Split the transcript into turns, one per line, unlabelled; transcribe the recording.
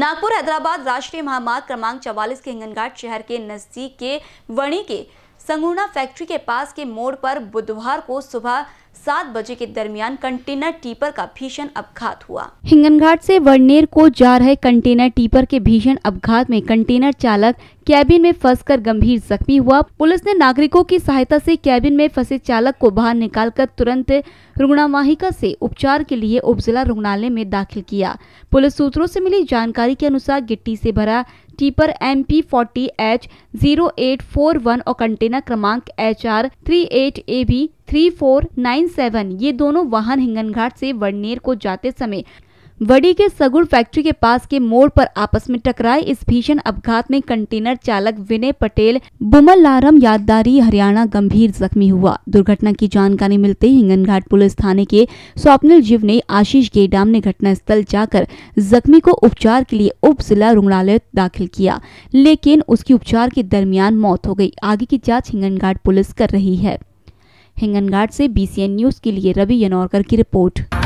नागपुर हैदराबाद राष्ट्रीय महामार्ग क्रमांक चवालीस के हिंगनघाट शहर के नजदीक के वणी के संगूना फैक्ट्री के पास के मोड़ पर बुधवार को सुबह सात बजे के दरमियान कंटेनर टीपर का भीषण अपघात हुआ हिंगनघाट से वर्नेर को जा रहे कंटेनर टीपर के भीषण अपघात में कंटेनर चालक कैबिन में फंसकर गंभीर जख्मी हुआ पुलिस ने नागरिकों की सहायता से कैबिन में फंसे चालक को बाहर निकालकर तुरंत रुग्णावाहिका से उपचार के लिए उप जिला रुग्णालय में दाखिल किया पुलिस सूत्रों से मिली जानकारी के अनुसार गिट्टी से भरा tipper M P forty H zero eight four one और कंटेनर क्रमांक H R three eight A B three four nine seven ये दोनों वाहन हिंगन घाट से वर्नेर को जाते समय बड़ी के सगुड़ फैक्ट्री के पास के मोड़ पर आपस में टकराए इस भीषण अपघात में कंटेनर चालक विनय पटेल बुमल लारम याददारी हरियाणा गंभीर जख्मी हुआ दुर्घटना की जानकारी मिलते ही हिंगनघाट पुलिस थाने के स्वप्निल जीव ने आशीष गेडाम ने घटना स्थल जाकर जख्मी को उपचार के लिए उप जिला रुग्णालय दाखिल किया लेकिन उसकी उपचार के दरमियान मौत हो गयी आगे की जाँच हिंगनघाट पुलिस कर रही है हिंगनघाट से बीसीएन न्यूज के लिए रवि यनौरकर की रिपोर्ट